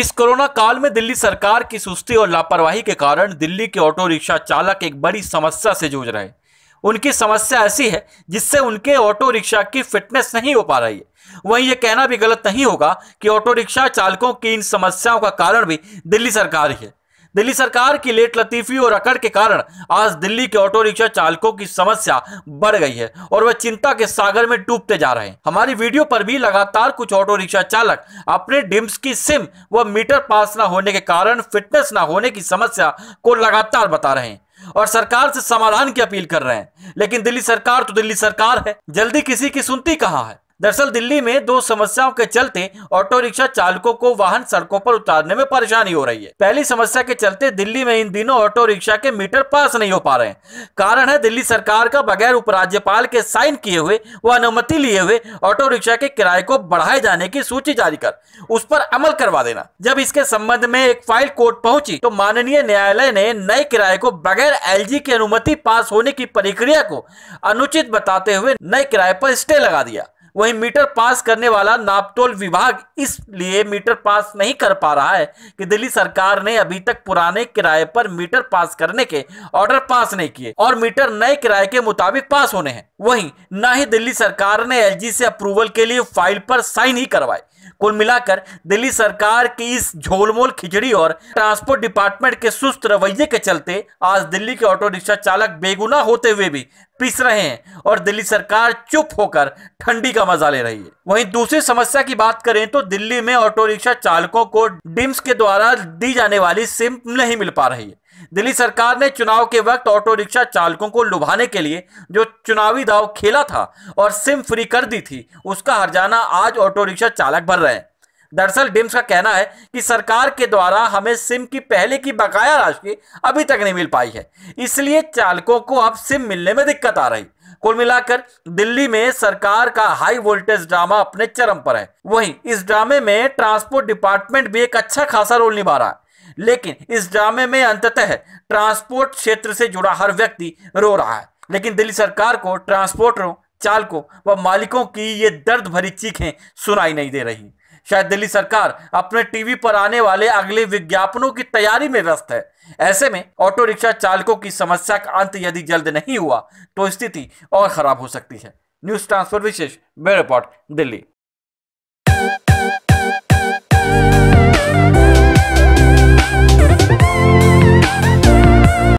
इस कोरोना काल में दिल्ली सरकार की सुस्ती और लापरवाही के कारण दिल्ली के ऑटो रिक्शा चालक एक बड़ी समस्या से जूझ रहे हैं उनकी समस्या ऐसी है जिससे उनके ऑटो रिक्शा की फिटनेस नहीं हो पा रही है वहीं यह कहना भी गलत नहीं होगा कि ऑटो रिक्शा चालकों की इन समस्याओं का कारण भी दिल्ली सरकार ही है दिल्ली सरकार की लेट लतीफी और अकड़ के कारण आज दिल्ली के ऑटो रिक्शा चालकों की समस्या बढ़ गई है और वह चिंता के सागर में डूबते जा रहे हैं हमारी वीडियो पर भी लगातार कुछ ऑटो रिक्शा चालक अपने डिम्स की सिम व मीटर पास न होने के कारण फिटनेस न होने की समस्या को लगातार बता रहे हैं और सरकार से समाधान की अपील कर रहे हैं लेकिन दिल्ली सरकार तो दिल्ली सरकार है जल्दी किसी की सुनती कहाँ है दरअसल दिल्ली में दो समस्याओं के चलते ऑटो रिक्शा चालकों को वाहन सड़कों पर उतारने में परेशानी हो रही है पहली समस्या के चलते दिल्ली में इन दिनों ऑटो रिक्शा के मीटर पास नहीं हो पा रहे हैं कारण है दिल्ली सरकार का बगैर उपराज्यपाल के साइन किए हुए व अनुमति लिए हुए ऑटो रिक्शा के किराए को बढ़ाए जाने की सूची जारी कर उस पर अमल करवा देना जब इसके संबंध में एक फाइल कोर्ट पहुंची तो माननीय न्यायालय ने नए किराए को बगैर एल की अनुमति पास होने की प्रक्रिया को अनुचित बताते हुए नए किराए पर स्टे लगा दिया वहीं मीटर पास करने वाला नापतोल विभाग इसलिए मीटर पास नहीं कर पा रहा है कि दिल्ली सरकार ने अभी तक पुराने किराए पर मीटर पास करने के ऑर्डर पास नहीं किए और मीटर नए किराए के मुताबिक पास होने हैं वहीं न ही दिल्ली सरकार ने एलजी से अप्रूवल के लिए फाइल पर साइन ही करवाए कुल मिलाकर दिल्ली सरकार की इस झोलमोल खिचड़ी और ट्रांसपोर्ट डिपार्टमेंट के सुस्त रवैये के चलते आज दिल्ली के ऑटो रिक्शा चालक बेगुना होते हुए भी पिस रहे हैं और दिल्ली सरकार चुप होकर ठंडी का मजा ले रही है वहीं दूसरी समस्या की बात करें तो दिल्ली में ऑटो रिक्शा चालकों को डिम्स के द्वारा दी जाने वाली सिम नहीं मिल पा रही है दिल्ली सरकार ने चुनाव के वक्त ऑटो रिक्शा चालकों को लुभाने के लिए जो चुनावी दाव खेला था और सिम फ्री कर दी थी उसका हरजाना आज ऑटो रिक्शा चालक भर रहे दरअसल डिम्स का कहना है कि सरकार के द्वारा हमें सिम की पहले की बकाया राशि अभी तक नहीं मिल पाई है इसलिए चालकों को अब सिम मिलने में दिक्कत आ रही कुल मिलाकर दिल्ली में सरकार का हाई वोल्टेज ड्रामा अपने चरम पर है वहीं इस ड्रामे में ट्रांसपोर्ट डिपार्टमेंट भी एक अच्छा खासा रोल निभा रहा है लेकिन इस ड्रामे में अंततः ट्रांसपोर्ट क्षेत्र से जुड़ा हर व्यक्ति रो रहा है लेकिन दिल्ली सरकार को ट्रांसपोर्टरों चालकों व मालिकों की ये दर्द भरी चीखें सुनाई नहीं दे रही शायद दिल्ली सरकार अपने टीवी पर आने वाले अगले विज्ञापनों की तैयारी में व्यस्त है ऐसे में ऑटो रिक्शा चालकों की समस्या का अंत यदि जल्द नहीं हुआ तो स्थिति और खराब हो सकती है न्यूज ट्रांसफर विशेष मेरे रिपोर्ट दिल्ली